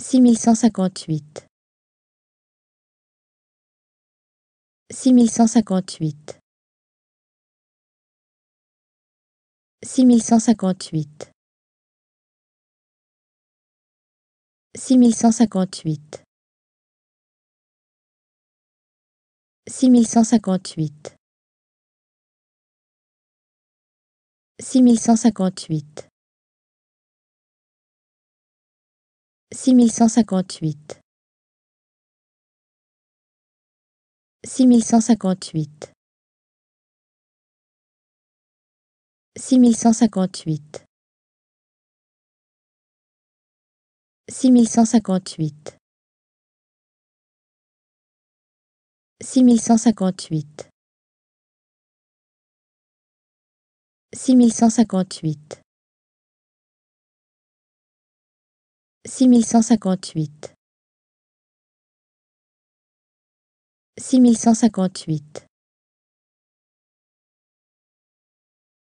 six mille cent cinquante-huit six mille cent cinquante-huit six mille cent cinquante-huit six mille cent cinquante-huit six mille cent cinquante-huit six mille cent cinquante-huit. six mille cent cinquante-huit six mille cent cinquante-huit six mille cent cinquante-huit six mille cent cinquante-huit six mille cent cinquante-huit six mille cent cinquante-huit. six mille cent cinquante-huit six mille cent cinquante-huit